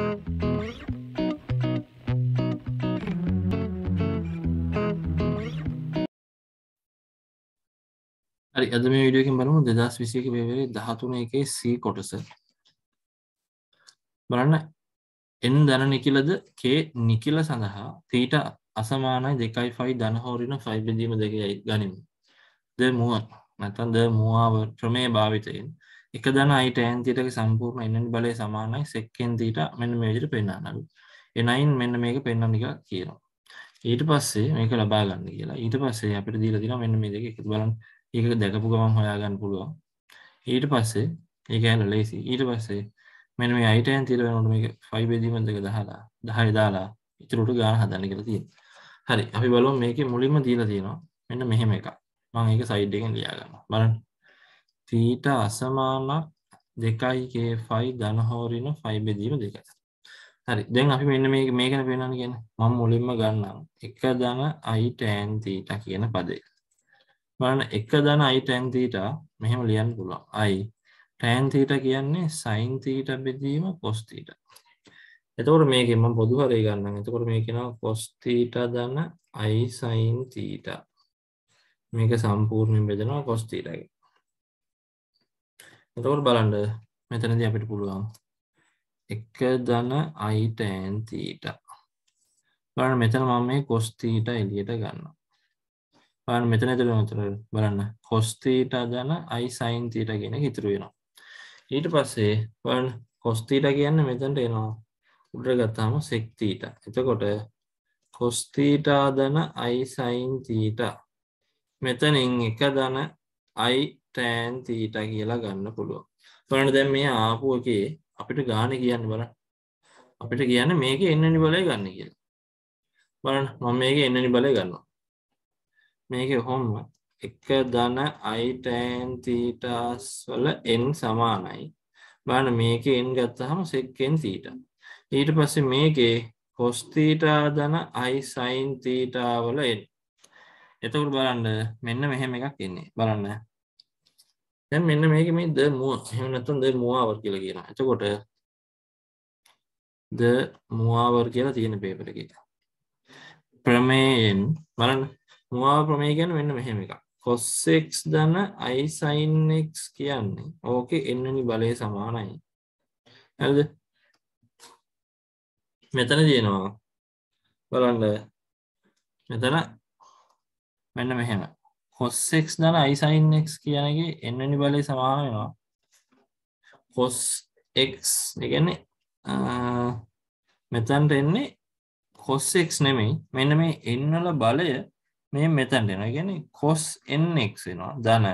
හරි අද මේ විඩියෝකින් බලමු දෙදස් විසියක පෙවරේ දහතුන එකේ සී කොටස බලන්න එන් දන නිකිලද කේ නිකිල සඳහා තීට අසමානයි දෙකයි ෆයි දනහෝරින ෆයි බෙදීම දෙකයි ගනිමු ද මුව නැතන් ද මවාව ක්‍රමය භාවිතයෙන් එක දන අයි ටෑන්තිටක සම්පූර්ණ එන්නනි බලය සමානයි සෙක්කෙන්දීට මෙන්න මේජට පෙන්න්නනලු එනයින් මෙන්න මේක පෙන්න්නනික කියනවා ඊට පස්සේ මේක ලබා ගන්න කියලා ඊට පස්සේ අපිට දීල දින මෙන්න මේ දෙක එකතු බලන් ඒක දැකපු ගමන් හොයාගන්න පුළුවන් ඊට පස්සේ ඒක ඇල ලේසි ඊට පස්සේ මෙන මේ අයිටයන් තිර වෙනට මේ ෆයි බේදීමදක දහලා දහය දාලා ඉතුරට ගාන හදන්න කියලා තිය හරි අපි බලෝ මේක මුලින්ම දීලා තියෙනවා මෙන්න මෙහෙම එක මං ඒක සයිඩ්ඩගෙන් ලියාගන්න බලන්න තීට අසමානක් දෙකයි කේ ෆයි ධනහෝරින ෆයි බෙදීම දෙකයි හරි දැන් අපි මෙන්න මේ මේකන පෙන්න්න කියන මම මුලින්ම ගන්නම් එක දන අයිටෑන් තීට කියන පදේ බලන්න එක දන අයිටෑන් තීට මෙහෙම ලියන්න පුළුවන් අයි ටෑන් තීට කියන්නේ සයින් තීට බෙදීම කොස්තීට එතකොට මේකෙම පොදුහරේ ගන්න එතකොට මේ කෙනව කොස්තීට දන්න අයි සයින් තීට මේක සම්පූර්ණයෙන් බෙදෙනවා කොස්තීටගේ එතකොට බලන්න මෙතනදී අපිට පුළුවන් එක දන අයිටෑන් තීට බලන්න මෙතන මම මේ කොස්තීට එලියට ගන්න බලන්න මෙතන ඇතුළ මතර බලන්න කොස්තීට දන අයි සයින් තීට ගෙන හිතුරුවෙනවා ඊට පස්සේ බලන්න කොස්තීට කියන්න මෙතැන්ට එනවා උඩර ගත්තාම සෙක්තීට එතකොට කොස්තීටා දන අයි සයින් තීට මෙතනින් එක දන අයි ටෑන් තීට කියලා ගන්න පුළුවන් පරන දැම් මේ ආපු එකේ අපිට ගාන කියන්න බල අපිට කියන්න මේක එන්නනි බලය ගන්න කියලා බලන්න මම මේක එන්නනි බලය ගන්නවා මේක හොම්ම එක දන අයිටෑන් තීටස් වල එන් සමානයි බලන මේක එන් ගත්තහම සෙක්කෙන් තීට ඊට පස්සේ මේකේ කොස්තීටා දන අයිසයින් තීටා වල එන් එතකට බලන්න මෙන්න මෙහෙම එකක් එන්නේ බලන්න දැන් මෙන්න මේක මේ ද මුව එහෙම නැත්නම් ද මුවාවර් කියලා කියනවා. එතකොට ද මුවාවර් කියලා තියෙන පේපර් එකේ. ප්‍රමේයෙන් බලන්න මුවාවර් ප්‍රමේය කියන්නේ මෙන්න මෙහෙම එකක්. කොස්සෙක් දන අයිසයින්ක් කියන්නේ ඕක එන්නනි බලය සමානයි ඇද මෙතන තියෙනවා බලන්න මෙතන මෙන්න මෙහෙම කොස්සෙක් දන අයිසයින්ක් කියනගේ එන්නනි බලය සමාවෙනවා කොස් එක් එකන්නේ මෙතැන්ට එන්නේ කොස්සෙක් නෙමෙයි මෙන්න මේ එන්නල බලය මේ මෙතැන්ට එන ගැන කොස් එන්ක්ෙනවා දන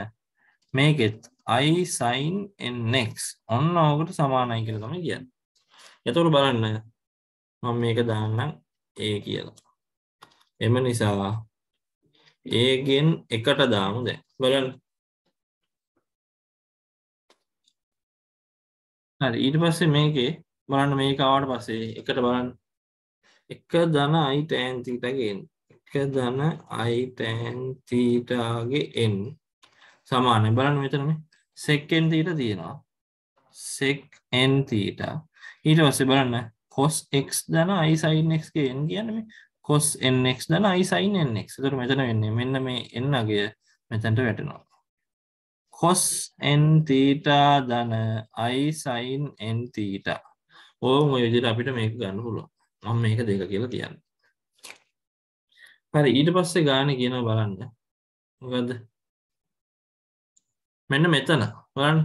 මේකෙත් අයිසයින් එන්ක් ඔන්න ඕකට සමානයි කියල තම කියන්න එතුරු බලන්න මම මේක දාන්නම් ඒ කියලා එම නිසා ඒගෙන් එකට දාමු දැන් බලන්න හරි ඊට පස්සේ මේකේ බලන්න මේක ආවට පස්සේ එකට බලන්න එක ධන i tan theta එක ධන i tan theta ගේ n සමානයි බලන්න මෙතන මේ sec n theta තියෙනවා sec n theta ඊට පස්සේ බලන්න cos x ධන i sin x ගේ n කියන්නේ මේ කොස් එක් දන අයිසයින් එන්නෙක් තර මෙතන වෙන්නේ මෙන්න මේ එන්නගේ මෙතැන්ට වැටෙනවා කොස් එන්තීටා දන අයිසයින් එන්තීට ඕ විදිට අපිට මේක ගන්න පුලො මම මේක දෙක කියලා කියන්න හරි ඊට පස්සේ ගාන කියන බලන්න මොකද මෙන්න මෙතන බලන්න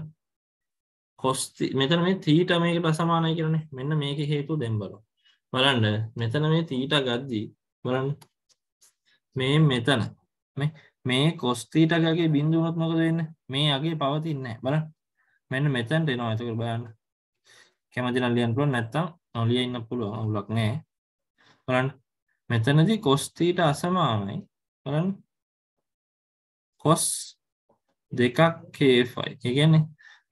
කොස්ති මෙතන මේ තීට මේකට සමානය කරනේ මෙන්න මේක හේතු දෙම්බලු බලන්න මෙතන මේ තීට ගද්දී බලන්න මේ මෙතන මේ කොස්තීටකගේ බින්දුවනොත් මොකද වෙන්න මේ අගේ පවතින්නේ බලන්න මෙන්න මෙතැන්ට එනවා ඇතකට බලන්න කැමති නල්ලියන් පුලුවන් නැත්තම් නොලිය ඉන්න පුළුව අවුලක් නෑ බලන්න මෙතනදී කොස්තීට අසමානයි බලන්න කොස් දෙකක් කේෆයි ඒගැන්නේ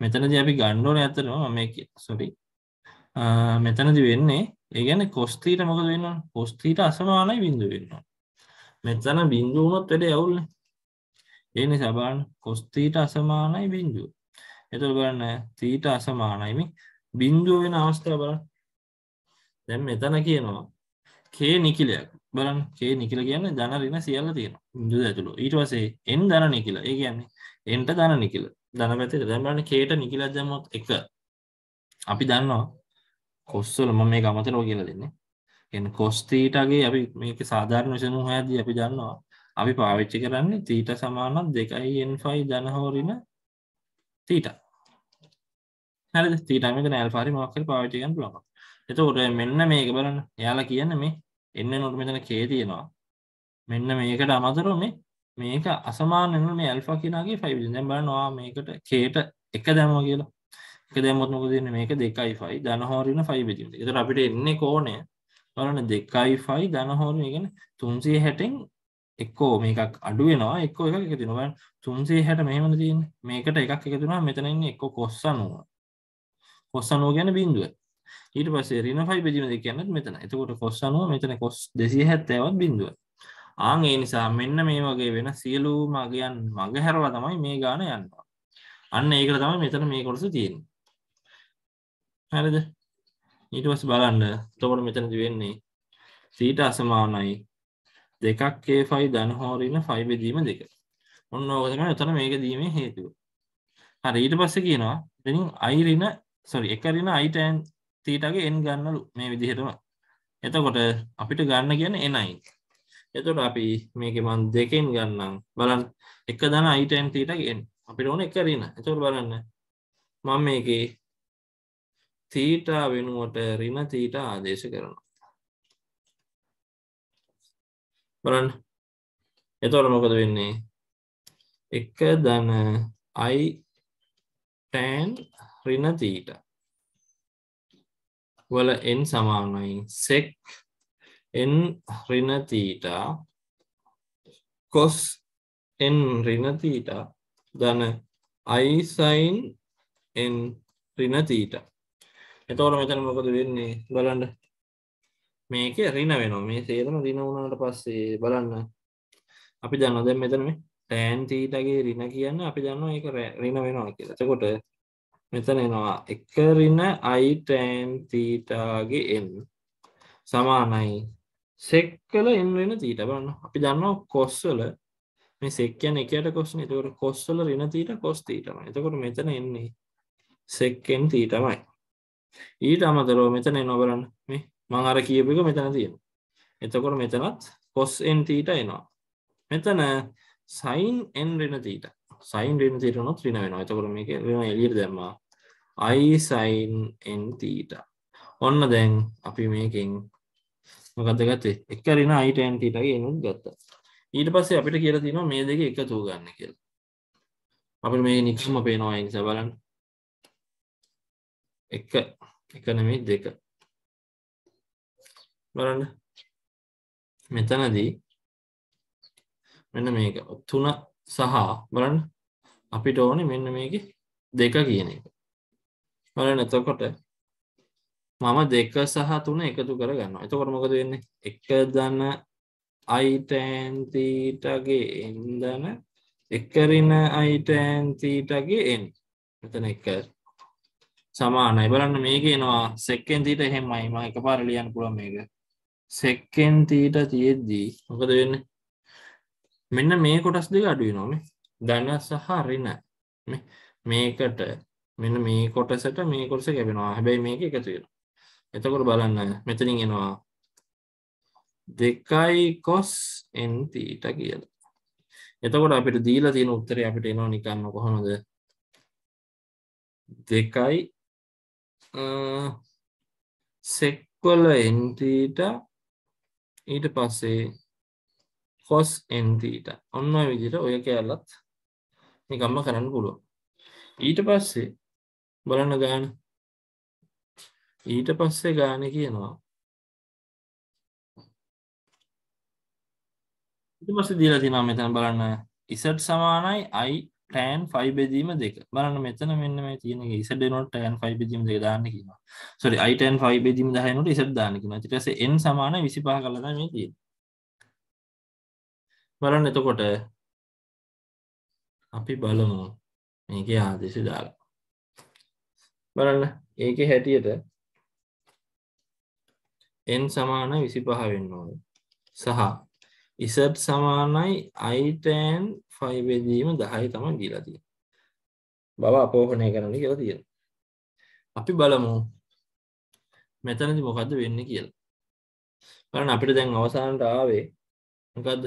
මෙතනද අපි ගණ්ඩෝන ඇතරවා මේ සොරි මෙතනදි වෙන්නේ ඒගැන කොස්තීට මොක වෙන්න කොස්තීට අසමානයි බිඳු වෙන්නවා මෙතන බින්දුවනොත් වැඩ ඇවුල්ල ඒනි සබාන් කොස්තීට අසමානයි බින්දුව එතුළ බලන්න තීට අසමානයිමි බින්දුව වෙන අවස්ථා බලන්න දැන් මෙතන කියනවා කේ නිකිලයක් බලන් කේ නිකිල කියන්න දන රින සියල්ල තියෙන බිදු ඇතුළු ඊට වසේ එන් දන නිකිල ඒ කියන්නේ එන්ට දන නිකිල දන පැතිට දැම්බලන්න කේට නිකිලක් දැමොත් එක අපි දන්නවා කොස්සල ම මේ ගමතරෝ කියලා දෙන්නේ එ කොස්තීටගේ අපි මේක සාධාරණ විසනු හැදී අපි දන්නවා අපි පාවිච්චි කරන්නේ තීට සමානත් දෙකයි එන්ෆයි ජනහෝරින තීට හැල තීටම නෑල්පාරි මක්කල් පාවිච්චිකන් ලොක එතකොට මෙන්න මේක බලන්න යාලා කියන්න මේ එන්න නොට මෙතන කේ තියෙනවා මෙන්න මේකට අමතරු මේ මේක අසමානනු මේ ඇල්ෆා කියනගේ ෆයිවිජ බලනවා මේකට කේට එක දැමෝ කියලා එක දැම්මොත් මොකද වෙන්නේ මේක 2යි 5 ධන හෝරන 5 බෙදීමට. ඒතර අපිට එන්නේ කෝණය බලන්න 2යි 5 ධන හෝරන ඒ කියන්නේ 360න් එක්කෝ මේකක් අඩු වෙනවා එක්කෝ එකක් එකතු වෙනවා. බලන්න 360 මෙහෙමද තියෙන්නේ. මේකට එකක් එකතු වුණාම මෙතන ඉන්නේ එක්කෝ cos 90. cos 90 කියන්නේ බිඳුව. ඊට පස්සේ ඍණ 5 බෙදීම දෙක කියන්නත් මෙතන. එතකොට cos 90 මෙතන cos 270වත් බිඳුව. ආන් ඒ නිසා මෙන්න මේ වගේ වෙන සියලුම අගයන් මගහැරලා තමයි මේ ගාන යන්නේ. අන්න ඒකට තමයි මෙතන මේ කොටස තියෙන්නේ. හරිද ඊට පස්සේ බලන්න එතකොට මෙතනදි වෙන්නේ සීට අසමානයි දෙකක් K5 ධන හෝරින 5 බෙදීම දෙක ඔන්න ඕක තමයි එතන මේක දීමේ හේතුව හරි ඊට පස්සේ කියනවා එතනින් i ඍණ sorry එක ඍණ i tan තීටාගේ n ගන්නලු මේ විදිහටම එතකොට අපිට ගන්න කියන්නේ ni එතකොට අපි මේකේ මම දෙකෙන් ගන්නම් බලන්න එක ධන i tan තීටාගේ n අපිට ඕන එක ඍණ එතකොට බලන්න මම මේකේ තීටා වෙනුවට රින තීට ආදේශ කරනවා බලන්න එතවට මොකද වෙන්නේ එක දන අයි ටෑන් රින තීට වල එන් සමානයි සෙක් එන් රින තීටා කොස් එන් රින තීටා දන අයිසයින් එන් රින තීටා එතවට මෙතන මොකද වෙන්නේ බලන්න මේක රින වෙනවා මේ සේරම රින වුණට පස්සේ බලන්න අපි දන්න දැ මෙතන මේ තෑන් තීටගේ රින කියන්න අපි දන්න එක රින වෙනවා කිය තකොට මෙතන එනවා එක රින අයිටෑන් තීටාගේ එන් සමානයි සෙක් කල එන්රෙන තීට බන්න අපි දන්න කොස්වල මේ සෙක්කයන් එකට කොස්න එතකට කොස්වල රින තීට කොස් තීටම එතකොට මෙතන එන්නේ සෙක්කෙන් තීටමයි ඊට අමතරව මෙතන එනවා බලන්න මේ මං අර කියපු එක මෙතන තියෙනවා. එතකොට මෙතනත් cos n θ එනවා. මෙතන sin n ඍණ θ. sin ඍණ θ උනොත් ඍණ වෙනවා. එතකොට මේක වෙන එළියට දැම්මා. i sin n θ. ඔන්න දැන් අපි මේකෙන් මොකද ගත්තේ? එක ඍණ i tan θ කියනොත් ගත්තා. ඊට පස්සේ අපිට කියලා තියෙනවා මේ දෙක එකතු ගන්න කියලා. අපිට මේ නික්ම පේනවා ඒ නිසා බලන්න. එක එක නෙමෙයි දෙක බලන්න මෙතනදී මෙන්න මේක තුන සහ බලන්න අපිට ඕනේ මෙන්න මේක දෙක කියන එක බලන්න එතකොට මම දෙක සහ තුන එකතු කර ගන්නවා එතකොට මොකද වෙන්නේ එක දන අයිටෑන්තීටගේ එන්දන එකරින අයිටෑන්තීටගේ එන් මෙතන එක සමානයි බලන්න මේකේනවා සෙක්කෙන් තීට එහෙමයි ම එක පාර ලියන්න පුළුව මේක සෙක්කෙන් තීට තියෙද්දී මොකද වෙන්න මෙන්න මේ කොටස් දෙක අඩුයි නොම ධන සහ රින මේකට මෙන්න මේ කොටසට මේ කොටස කැබෙනවා හැබැයි මේක එකතුෙන එතකොට බලන්න මෙතනින් එනවා දෙකයි කොස් එන් තීට කියලා එතකොට අපිට දීලා තියෙන උත්තරය අපිට එනවා නිකන්න කොහොමද දෙකයි සෙක්වල එන්තීට ඊට පස්සේ කොස් එන්තීට ඔන්න විදිට ඔය කෑල්ලත් නිකම්ම කරන්න පුළුව ඊට පස්සේ බලන්න ගාන ඊට පස්සේ ගාන කියනවා ඉට පස්සේ දීලා තිනා මෙතැන බලන්න ඉසට් සමානයි අයි ටෑන් ෆයි බෙදීම දෙක බලන්න මෙතන මෙන්න මේ තියෙන ඉසඩනොට ටෑන් ෆයි බෙදීම දෙක දාන්න කියනවා සොරි අයිටන් ෆයි බෙදීම දහනට ඉසට දානකින ටස එන් සමාන විසිපා කලද මේ තිය බලන්න එතකොට අපි බලමු මේක ආදේශ දාලා බලන්න ඒක හැටියට එන් සමාන විසි පහ වෙන්න ඕන සහ ඉසට් සමානයි අයිටන් ෆයිබේදීම දහයි තම ගීලතිය බව අපෝහනය කරන කියලා තියෙන අපි බලමු මෙතනති මොකක්ද වෙන්න කියලා බලන අපිට දැන් අවසානට ආවේ මොකක්ද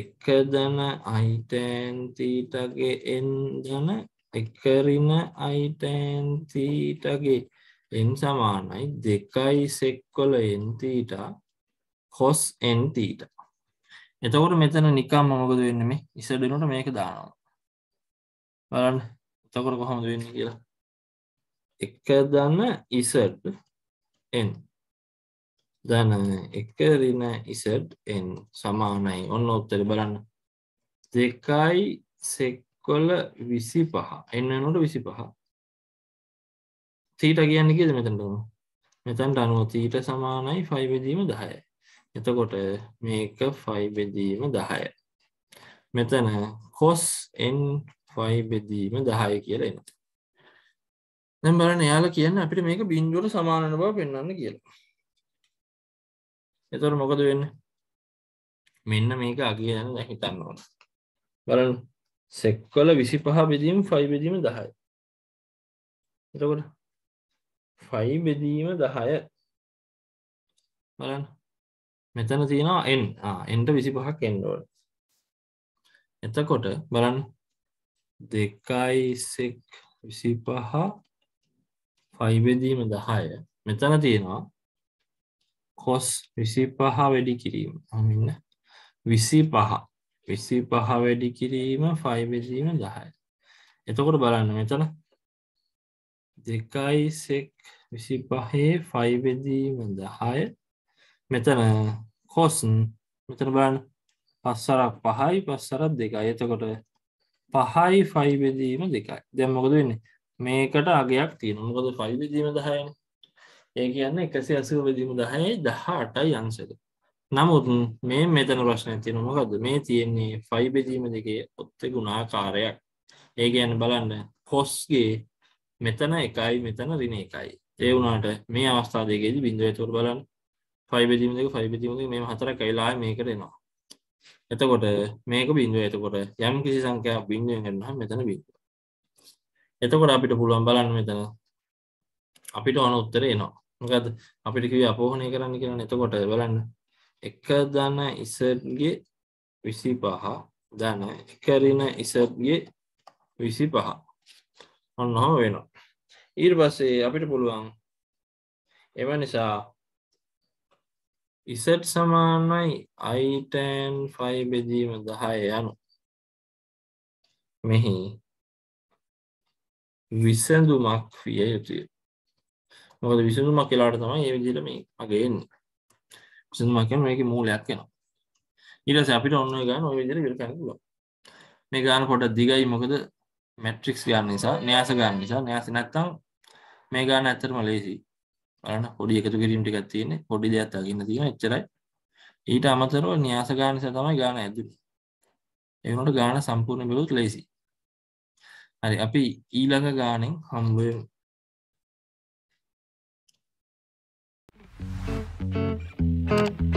එක දන අයිටන්තීටගේ එන් දන එකරින අයිටන්තීටගේ එන් සමානයි දෙකයි සෙක්කොල එන්තීටා කොස් එන් තීට එතකොට මෙතන නිකම් මොකද වෙන්න මේ ඉසඩනුට මේක දානවා බලන්න එතකොට කොහොමද වෙන්න කියලා එක දන්න ඉසට් එන් දන එක රින ඉසට් එන් සමානයි ඔන්න ඔත්තර බලන්න දෙකයි සෙක්කොල විසි පහ එන්නනොට විසි පහ තීට කියන්න කියද මෙතැන්ටම මෙතැන්ට අනුව තීට සමානයි ෆයිබදීම දහයයි එතකොට මේක ෆයිබෙදීම දහය මෙතන කොස් එන් ෆයිබෙදීම දහය කියල එන බල නයාල කියන්න අපිට මේක බින්දුවල සමානන බව පෙන්න්න කියලා එතොට මොකද වෙන්න මෙන්න මේක අගියන්න හිතන්න ඕන බලන් සෙක්කොල විසි පහ බෙදීම ෆයිබෙදීම දහයි එතකොට ෆයි බෙදීම දහය බලන්න මෙතන තියෙනවා n ආ n ට 25ක් එන්න ඕන. එතකොට බලන්න 2යි 6 25 5 බෙදීම 10. මෙතන තියෙනවා cos 25 වැඩි කිරීම. අන්න 25 25 වැඩි කිරීම 5 බෙදීම 10. එතකොට බලන්න මෙතන 2යි 6 25 5 බෙදීම 10 මෙතන කෝසන් මෙතන බලන්න පස්සරක් පහයි පස්සරත් දෙකයි එතකොට පහයි ෆයිබෙදීම දෙකයි දැම්මකද වෙන්න මේකට අගයක් තියෙන මොකද ෆයිබෙදීම දහයන ඒ කියන්න එකසේ ඇසු වෙදීම දහයි දහ අටයි අංසක නමුත් මේ මෙතන ප්‍රශ්නය තියෙන මොකද මේ තියෙන්නේ ෆයිබෙදීම දෙකේ ඔත්තෙ ගුණාකාරයක් ඒ ගැන්න බලන්න කොස්ගේ මෙතන එකයි මෙතන රින එකයි ඒ වුණට මේ අවස්ථාදයකෙද බිඳුව තුර බලන්න 5 බෙදීම 2 5 බෙදීම 2 මේව හතරක් ඇවිලා මේකට එනවා එතකොට මේක බිඳුව එතකොට යම් කිසි සංඛ්‍යාවක් බිඳුවෙන් ගන්නහම මෙතන බිඳුව එතකොට අපිට පුළුවන් බලන්න මෙතන අපිට ඕන උත්තරේ එනවා මොකද අපිට කිව්වේ අපෝහණය කරන්න කියලා එතකොට බලන්න 1 ධන ඉසර්ගේ 25 ධන 1 ඍණ ඉසර්ගේ 25 ඔන්නම වෙනවා ඊට පස්සේ අපිට පුළුවන් එම නිසා ඉසට් සමානයි අයිටන් ෆයි බෙදීම දහය යනු මෙහි විසඳුමක් විය යුතුය මොකද විසඳුමක් කියලාට තමයි ඒ විදිහට මේ අගේ එන්නේ විසඳුමක් කියන්නේ මේකේ මූලයක් වෙනවා ඊට පස්සේ අපිට ඔන්න ඔය ගන්න ඔය විදිහට විල් කරන්න පුළුවන් මේ ගාන කොට දිගයි මොකද මැට්‍රික්ස් ගන්න නිසා න්‍යාස ගන්න නිසා න්‍යාස නැත්තම් මේ ගාන ඇත්තටම ලේසියි අන පොඩි එකතු කිරීම ටිකක් තියෙන්නේ පොඩි දෙයක් දකින්න තියෙන එච්චරයි ඊට අමතරව න්‍යාස ගාන නිසා තමයි ගාන ඇදුනේ ඒ වුණාට ගාන සම්පූර්ණ බැලුවොත් ලේසි හරි අපි ඊළඟ ගානෙන් හම්බ වෙමු Thank you.